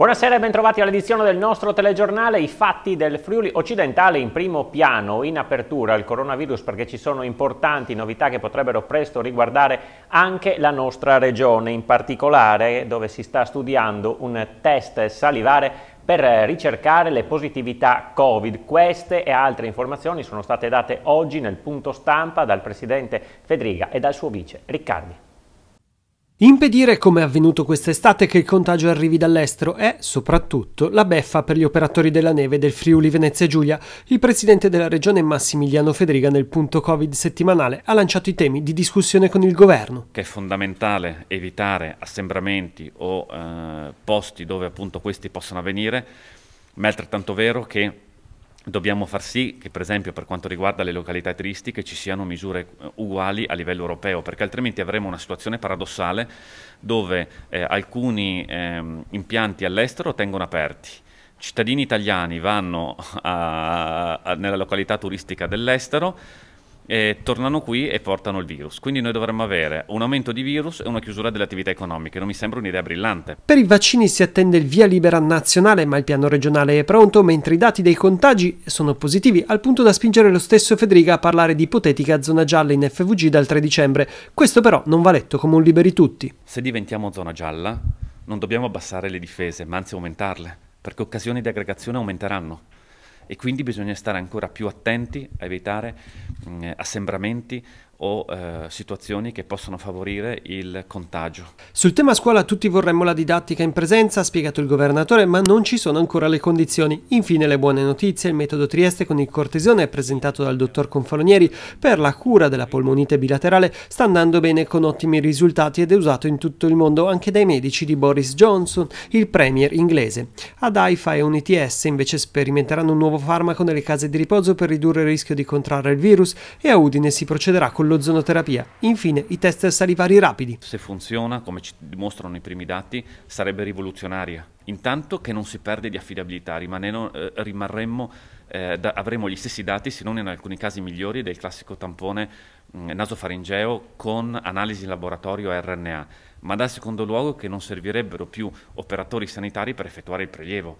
Buonasera e bentrovati all'edizione del nostro telegiornale I fatti del Friuli occidentale in primo piano, in apertura al coronavirus perché ci sono importanti novità che potrebbero presto riguardare anche la nostra regione, in particolare dove si sta studiando un test salivare per ricercare le positività Covid. Queste e altre informazioni sono state date oggi nel punto stampa dal presidente Fedriga e dal suo vice Riccardi. Impedire, come è avvenuto quest'estate, che il contagio arrivi dall'estero è, soprattutto, la beffa per gli operatori della neve del Friuli Venezia Giulia. Il presidente della regione Massimiliano Federica nel punto Covid settimanale ha lanciato i temi di discussione con il governo. Che è fondamentale evitare assembramenti o eh, posti dove appunto questi possono avvenire, ma è altrettanto vero che dobbiamo far sì che per esempio per quanto riguarda le località turistiche ci siano misure eh, uguali a livello europeo, perché altrimenti avremo una situazione paradossale dove eh, alcuni ehm, impianti all'estero tengono aperti. Cittadini italiani vanno a, a, nella località turistica dell'estero, eh, tornano qui e portano il virus. Quindi noi dovremmo avere un aumento di virus e una chiusura delle attività economiche. Non mi sembra un'idea brillante. Per i vaccini si attende il via libera nazionale, ma il piano regionale è pronto, mentre i dati dei contagi sono positivi, al punto da spingere lo stesso Federica a parlare di ipotetica zona gialla in FVG dal 3 dicembre. Questo però non va letto come un liberi tutti. Se diventiamo zona gialla, non dobbiamo abbassare le difese, ma anzi aumentarle, perché occasioni di aggregazione aumenteranno e quindi bisogna stare ancora più attenti a evitare mh, mm, assembramenti o eh, situazioni che possono favorire il contagio. Sul tema scuola tutti vorremmo la didattica in presenza, ha spiegato il governatore, ma non ci sono ancora le condizioni. Infine le buone notizie, il metodo Trieste con il cortesone presentato dal dottor Confalonieri per la cura della polmonite bilaterale sta andando bene con ottimi risultati ed è usato in tutto il mondo anche dai medici di Boris Johnson, il premier inglese. Ad AIFA e UNITS invece sperimenteranno un nuovo farmaco nelle case di riposo per ridurre il rischio di contrarre il virus e a Udine si procederà con l'ozonoterapia. Infine i test salivari rapidi. Se funziona, come ci dimostrano i primi dati, sarebbe rivoluzionaria. Intanto che non si perde di affidabilità, eh, rimarremmo, eh, da, avremo gli stessi dati, se non in alcuni casi migliori, del classico tampone mh, mm, nasofaringeo con analisi in laboratorio RNA, ma dal secondo luogo che non servirebbero più operatori sanitari per effettuare il prelievo.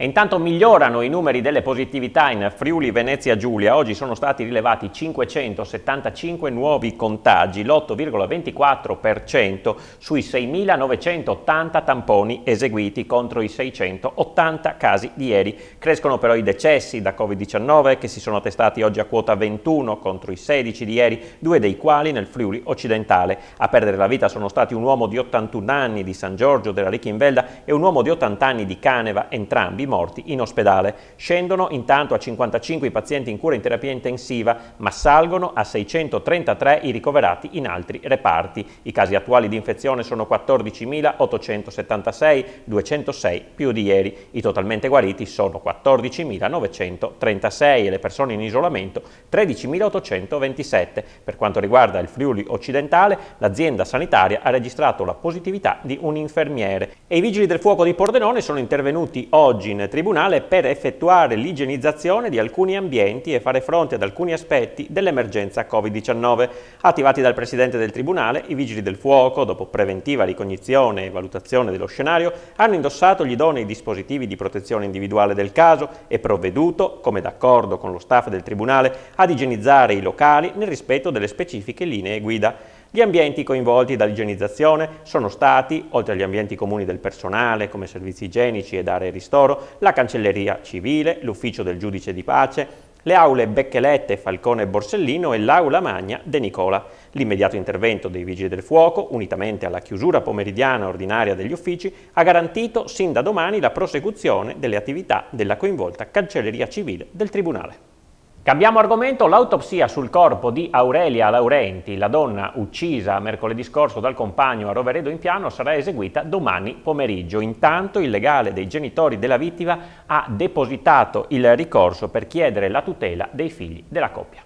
E intanto migliorano i numeri delle positività in Friuli Venezia Giulia. Oggi sono stati rilevati 575 nuovi contagi, l'8,24% sui 6.980 tamponi eseguiti contro i 680 casi di ieri. Crescono però i decessi da Covid-19 che si sono attestati oggi a quota 21 contro i 16 di ieri, due dei quali nel Friuli occidentale. A perdere la vita sono stati un uomo di 81 anni di San Giorgio della Ricchinvelda e un uomo di 80 anni di Caneva, entrambi morti in ospedale. Scendono intanto a 55 i pazienti in cura in terapia intensiva, ma salgono a 633 i ricoverati in altri reparti. I casi attuali di infezione sono 14.876, 206 più di ieri. I totalmente guariti sono 14.936 e le persone in isolamento 13.827. Per quanto riguarda il Friuli occidentale, l'azienda sanitaria ha registrato la positività di un infermiere. E i vigili del fuoco di Pordenone sono intervenuti oggi tribunale per effettuare l'igienizzazione di alcuni ambienti e fare fronte ad alcuni aspetti dell'emergenza Covid-19. Attivati dal Presidente del Tribunale, i Vigili del Fuoco, dopo preventiva ricognizione e valutazione dello scenario, hanno indossato gli idonei dispositivi di protezione individuale del caso e provveduto, come d'accordo con lo staff del Tribunale, ad igienizzare i locali nel rispetto delle specifiche linee guida. Gli ambienti coinvolti dall'igienizzazione sono stati, oltre agli ambienti comuni del personale come servizi igienici ed aree ristoro, la cancelleria civile, l'ufficio del giudice di pace, le aule Becchelette, Falcone e Borsellino e l'aula magna De Nicola. L'immediato intervento dei Vigili del Fuoco, unitamente alla chiusura pomeridiana ordinaria degli uffici, ha garantito sin da domani la prosecuzione delle attività della coinvolta Cancelleria Civile del Tribunale. Cambiamo argomento, l'autopsia sul corpo di Aurelia Laurenti, la donna uccisa mercoledì scorso dal compagno a Roveredo in Piano, sarà eseguita domani pomeriggio. Intanto il legale dei genitori della vittima ha depositato il ricorso per chiedere la tutela dei figli della coppia.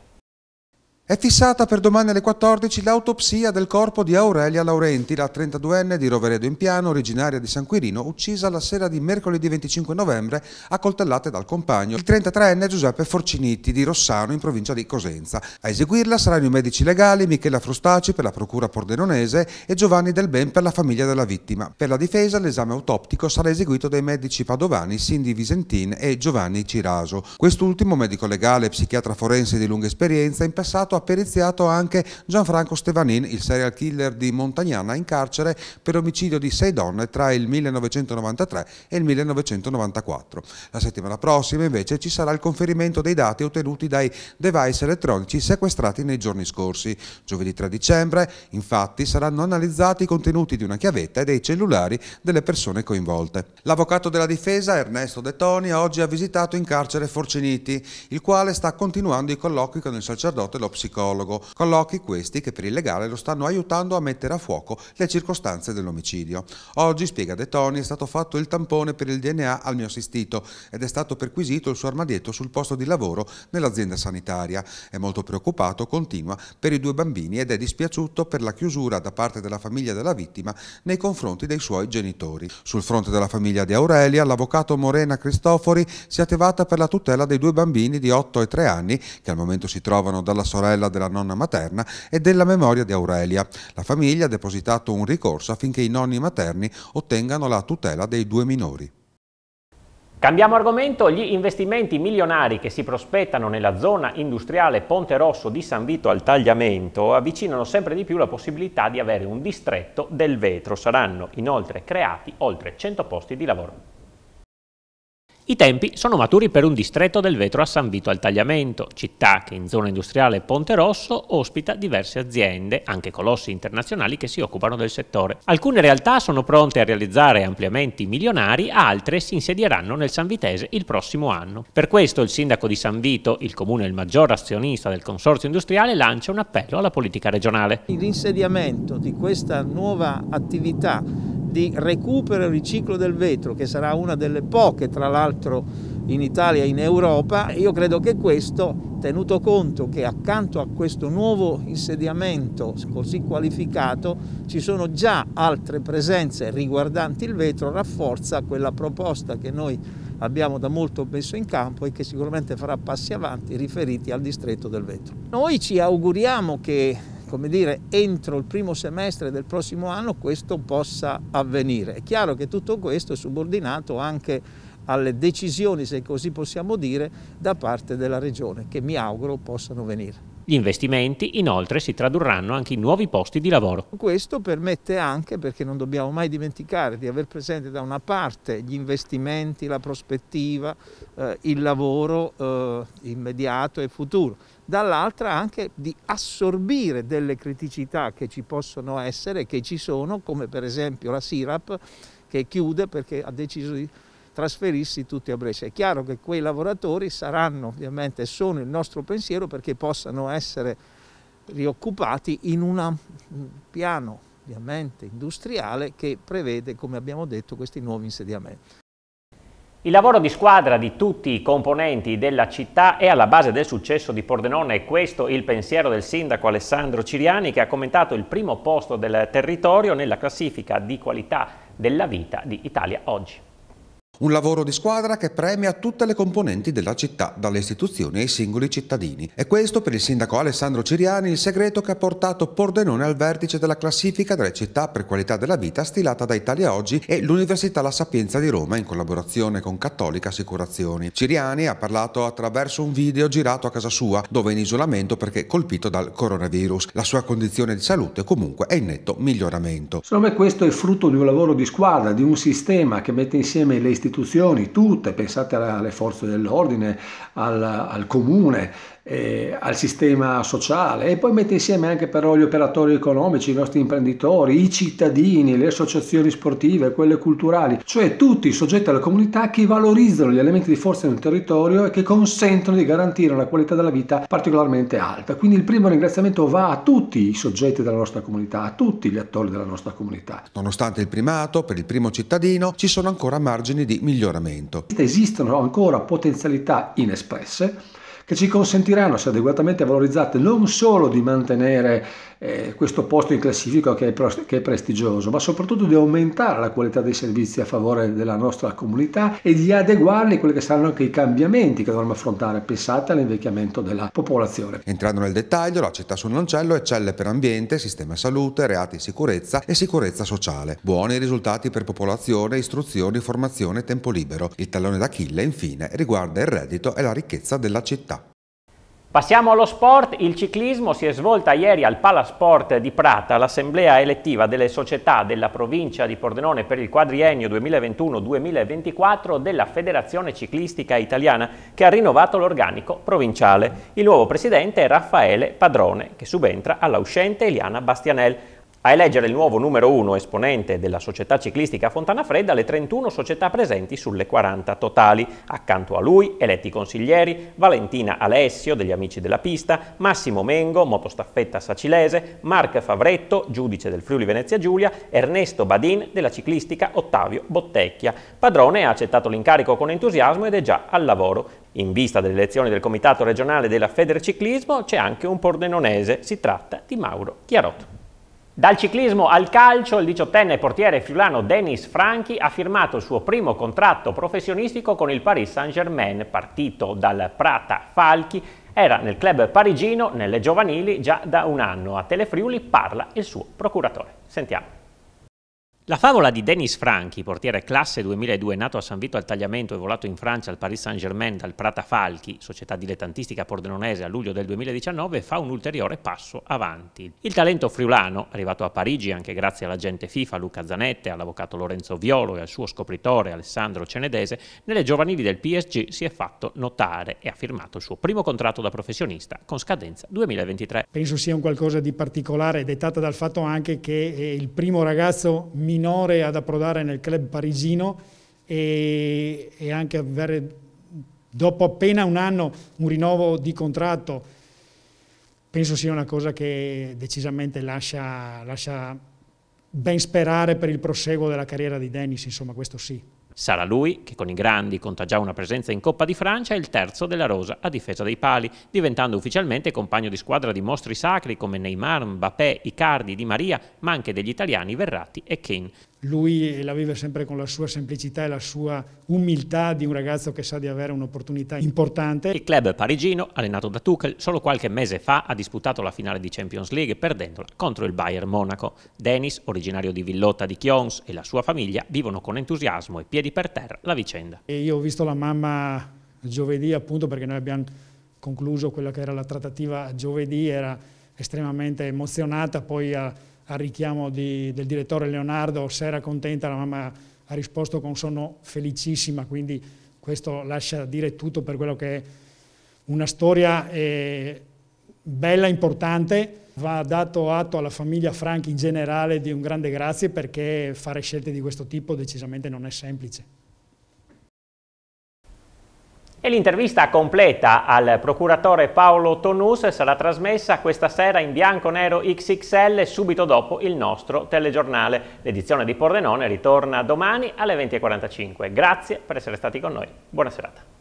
È fissata per domani alle 14 l'autopsia del corpo di Aurelia Laurenti, la 32enne di Roveredo in Piano, originaria di San Quirino, uccisa la sera di mercoledì 25 novembre a coltellate dal compagno, il 33enne Giuseppe Forciniti di Rossano in provincia di Cosenza. A eseguirla saranno i medici legali Michela Frustaci per la procura pordenonese e Giovanni Del Ben per la famiglia della vittima. Per la difesa l'esame autoptico sarà eseguito dai medici padovani Cindy Visentin e Giovanni Ciraso. Quest'ultimo medico legale e psichiatra forense di lunga esperienza in passato stato apperiziato anche Gianfranco Stevanin, il serial killer di Montagnana, in carcere per omicidio di sei donne tra il 1993 e il 1994. La settimana prossima invece ci sarà il conferimento dei dati ottenuti dai device elettronici sequestrati nei giorni scorsi. Giovedì 3 dicembre infatti saranno analizzati i contenuti di una chiavetta e dei cellulari delle persone coinvolte. L'avvocato della difesa Ernesto De Toni oggi ha visitato in carcere Forceniti, il quale sta continuando i colloqui con il sacerdote e lo psicologo psicologo, colloqui questi che per il legale lo stanno aiutando a mettere a fuoco le circostanze dell'omicidio. Oggi, spiega De Toni, è stato fatto il tampone per il DNA al mio assistito ed è stato perquisito il suo armadietto sul posto di lavoro nell'azienda sanitaria. È molto preoccupato, continua, per i due bambini ed è dispiaciuto per la chiusura da parte della famiglia della vittima nei confronti dei suoi genitori. Sul fronte della famiglia di Aurelia, l'avvocato Morena Cristofori si è attivata per la tutela dei due bambini di 8 e 3 anni che al momento si trovano dalla sorella sorella della nonna materna e della memoria di Aurelia. La famiglia ha depositato un ricorso affinché i nonni materni ottengano la tutela dei due minori. Cambiamo argomento, gli investimenti milionari che si prospettano nella zona industriale Ponte Rosso di San Vito al Tagliamento avvicinano sempre di più la possibilità di avere un distretto del vetro. Saranno inoltre creati oltre 100 posti di lavoro. I tempi sono maturi per un distretto del vetro a San Vito al Tagliamento, città che in zona industriale Ponte Rosso ospita diverse aziende, anche colossi internazionali che si occupano del settore. Alcune realtà sono pronte a realizzare ampliamenti milionari, altre si insedieranno nel San Vitese il prossimo anno. Per questo il sindaco di San Vito, il comune il maggior azionista del consorzio industriale, lancia un appello alla politica regionale. L'insediamento di questa nuova attività di recupero e riciclo del vetro, che sarà una delle poche tra l'altro in Italia e in Europa, io credo che questo, tenuto conto che accanto a questo nuovo insediamento così qualificato ci sono già altre presenze riguardanti il vetro, rafforza quella proposta che noi abbiamo da molto messo in campo e che sicuramente farà passi avanti riferiti al distretto del vetro. Noi ci auguriamo che come dire, entro il primo semestre del prossimo anno questo possa avvenire. È chiaro che tutto questo è subordinato anche alle decisioni, se così possiamo dire, da parte della Regione, che mi auguro possano venire. Gli investimenti inoltre si tradurranno anche in nuovi posti di lavoro. Questo permette anche, perché non dobbiamo mai dimenticare di aver presente da una parte gli investimenti, la prospettiva, eh, il lavoro eh, immediato e futuro dall'altra anche di assorbire delle criticità che ci possono essere, che ci sono, come per esempio la Sirap che chiude perché ha deciso di trasferirsi tutti a Brescia. È chiaro che quei lavoratori saranno ovviamente, sono il nostro pensiero perché possano essere rioccupati in un piano ovviamente industriale che prevede, come abbiamo detto, questi nuovi insediamenti. Il lavoro di squadra di tutti i componenti della città è alla base del successo di Pordenone e questo il pensiero del sindaco Alessandro Ciriani che ha commentato il primo posto del territorio nella classifica di qualità della vita di Italia oggi. Un lavoro di squadra che premia tutte le componenti della città, dalle istituzioni ai singoli cittadini. E questo per il sindaco Alessandro Ciriani il segreto che ha portato Pordenone al vertice della classifica delle città per qualità della vita stilata da Italia Oggi e l'Università La Sapienza di Roma in collaborazione con Cattolica Assicurazioni. Ciriani ha parlato attraverso un video girato a casa sua, dove è in isolamento perché colpito dal coronavirus. La sua condizione di salute comunque è in netto miglioramento. Secondo me questo è frutto di un lavoro di squadra, di un sistema che mette insieme le istituzioni istituzioni, tutte, pensate alle forze dell'ordine, al, al comune, eh, al sistema sociale e poi mette insieme anche però gli operatori economici, i nostri imprenditori, i cittadini, le associazioni sportive, quelle culturali, cioè tutti i soggetti della comunità che valorizzano gli elementi di forza di un territorio e che consentono di garantire una qualità della vita particolarmente alta. Quindi il primo ringraziamento va a tutti i soggetti della nostra comunità, a tutti gli attori della nostra comunità. Nonostante il primato, per il primo cittadino ci sono ancora margini di miglioramento. Esistono ancora potenzialità inespresse che ci consentiranno, se adeguatamente valorizzate, non solo di mantenere eh, questo posto in classifica che è, che è prestigioso, ma soprattutto di aumentare la qualità dei servizi a favore della nostra comunità e di adeguarli a quelli che saranno anche i cambiamenti che dovremo affrontare, pensate all'invecchiamento della popolazione. Entrando nel dettaglio, la città sul Noncello eccelle per ambiente, sistema salute, reati sicurezza e sicurezza sociale. Buoni risultati per popolazione, istruzione, formazione e tempo libero. Il tallone d'Achille, infine, riguarda il reddito e la ricchezza della città. Passiamo allo sport, il ciclismo si è svolta ieri al Palasport di Prata l'assemblea elettiva delle società della provincia di Pordenone per il quadriennio 2021-2024 della Federazione Ciclistica Italiana che ha rinnovato l'organico provinciale. Il nuovo presidente è Raffaele Padrone che subentra alla uscente Eliana Bastianel a eleggere il nuovo numero 1 esponente della società ciclistica Fontana Fredda le 31 società presenti sulle 40 totali. Accanto a lui eletti consiglieri Valentina Alessio degli Amici della Pista, Massimo Mengo, motostaffetta sacilese, Marc Favretto, giudice del Friuli Venezia Giulia, Ernesto Badin della ciclistica Ottavio Bottecchia. Padrone ha accettato l'incarico con entusiasmo ed è già al lavoro. In vista delle elezioni del Comitato regionale della Federciclismo c'è anche un pordenonese, si tratta di Mauro Chiarotto. Dal ciclismo al calcio, il diciottenne portiere friulano Denis Franchi ha firmato il suo primo contratto professionistico con il Paris Saint-Germain, partito dal Prata Falchi, era nel club parigino, nelle giovanili, già da un anno. A Telefriuli parla il suo procuratore. Sentiamo. La favola di Dennis Franchi, portiere classe 2002, nato a San Vito al Tagliamento e volato in Francia al Paris Saint-Germain dal Prata Falchi, società dilettantistica pordenonese a luglio del 2019, fa un ulteriore passo avanti. Il talento friulano, arrivato a Parigi anche grazie all'agente FIFA Luca Zanette, all'avvocato Lorenzo Violo e al suo scopritore Alessandro Cenedese, nelle giovanili del PSG si è fatto notare e ha firmato il suo primo contratto da professionista con scadenza 2023. Penso sia un qualcosa di particolare, dettata dal fatto anche che eh, il primo ragazzo mi minore ad approdare nel club parigino e, e anche avere dopo appena un anno un rinnovo di contratto penso sia una cosa che decisamente lascia, lascia ben sperare per il proseguo della carriera di Dennis, insomma questo sì. Sarà lui che con i grandi conta già una presenza in Coppa di Francia e il terzo della Rosa a difesa dei pali, diventando ufficialmente compagno di squadra di mostri sacri come Neymar, Mbappé, Icardi, Di Maria, ma anche degli italiani Verratti e Kane lui la vive sempre con la sua semplicità e la sua umiltà di un ragazzo che sa di avere un'opportunità importante. Il club parigino, allenato da Tuchel, solo qualche mese fa ha disputato la finale di Champions League perdendola contro il Bayern Monaco. Denis, originario di Villotta di Chions, e la sua famiglia vivono con entusiasmo e piedi per terra la vicenda. E io ho visto la mamma giovedì appunto perché noi abbiamo concluso quella che era la trattativa giovedì, era estremamente emozionata, poi ha al richiamo di, del direttore Leonardo se era contenta, la mamma ha risposto con sono felicissima, quindi questo lascia dire tutto per quello che è una storia eh, bella, importante, va dato atto alla famiglia Franchi in generale di un grande grazie perché fare scelte di questo tipo decisamente non è semplice. E l'intervista completa al procuratore Paolo Tonus sarà trasmessa questa sera in bianco-nero XXL subito dopo il nostro telegiornale. L'edizione di Pordenone ritorna domani alle 20.45. Grazie per essere stati con noi. Buona serata.